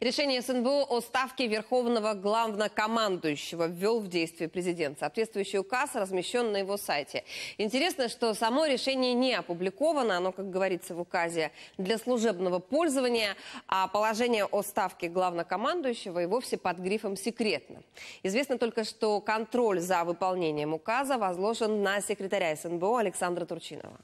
Решение СНБО о ставке Верховного главнокомандующего ввел в действие президент. Соответствующий указ размещен на его сайте. Интересно, что само решение не опубликовано, оно, как говорится в указе, для служебного пользования, а положение о ставке главнокомандующего и вовсе под грифом «секретно». Известно только, что контроль за выполнением указа возложен на секретаря СНБО Александра Турчинова.